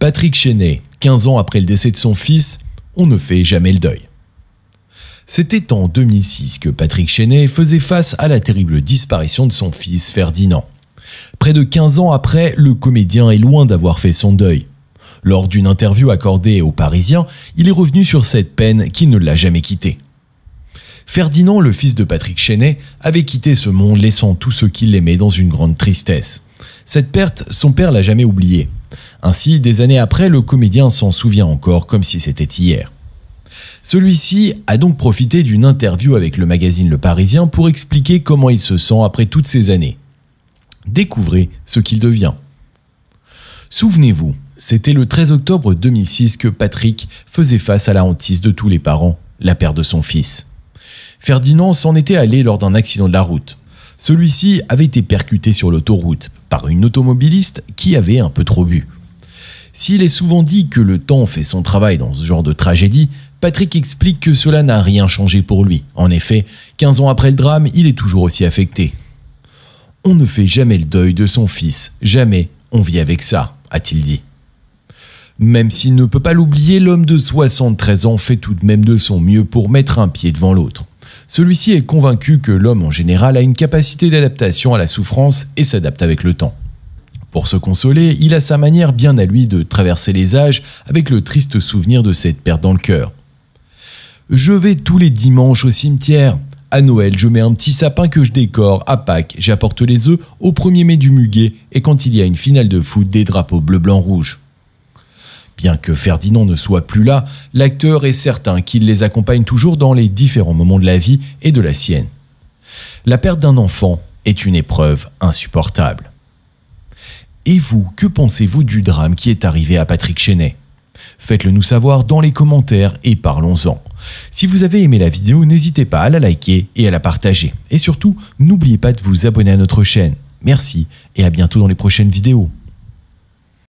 Patrick Chenet, 15 ans après le décès de son fils, on ne fait jamais le deuil. C'était en 2006 que Patrick Chenet faisait face à la terrible disparition de son fils Ferdinand. Près de 15 ans après, le comédien est loin d'avoir fait son deuil. Lors d'une interview accordée aux Parisiens, il est revenu sur cette peine qui ne l'a jamais quitté. Ferdinand, le fils de Patrick Chenet, avait quitté ce monde laissant tous ceux qui l'aimaient dans une grande tristesse. Cette perte, son père l'a jamais oubliée. Ainsi, des années après, le comédien s'en souvient encore comme si c'était hier. Celui-ci a donc profité d'une interview avec le magazine Le Parisien pour expliquer comment il se sent après toutes ces années. Découvrez ce qu'il devient. Souvenez-vous, c'était le 13 octobre 2006 que Patrick faisait face à la hantise de tous les parents, la perte de son fils. Ferdinand s'en était allé lors d'un accident de la route. Celui-ci avait été percuté sur l'autoroute par une automobiliste qui avait un peu trop bu. S'il est souvent dit que le temps fait son travail dans ce genre de tragédie, Patrick explique que cela n'a rien changé pour lui. En effet, 15 ans après le drame, il est toujours aussi affecté. On ne fait jamais le deuil de son fils, jamais on vit avec ça, a-t-il dit. Même s'il ne peut pas l'oublier, l'homme de 73 ans fait tout de même de son mieux pour mettre un pied devant l'autre. Celui-ci est convaincu que l'homme en général a une capacité d'adaptation à la souffrance et s'adapte avec le temps. Pour se consoler, il a sa manière bien à lui de traverser les âges avec le triste souvenir de cette perte dans le cœur. Je vais tous les dimanches au cimetière. À Noël, je mets un petit sapin que je décore. À Pâques, j'apporte les œufs au 1er mai du muguet et quand il y a une finale de foot, des drapeaux bleu, blanc, rouge. Bien que Ferdinand ne soit plus là, l'acteur est certain qu'il les accompagne toujours dans les différents moments de la vie et de la sienne. La perte d'un enfant est une épreuve insupportable. Et vous, que pensez-vous du drame qui est arrivé à Patrick Chenet Faites-le nous savoir dans les commentaires et parlons-en. Si vous avez aimé la vidéo, n'hésitez pas à la liker et à la partager. Et surtout, n'oubliez pas de vous abonner à notre chaîne. Merci et à bientôt dans les prochaines vidéos.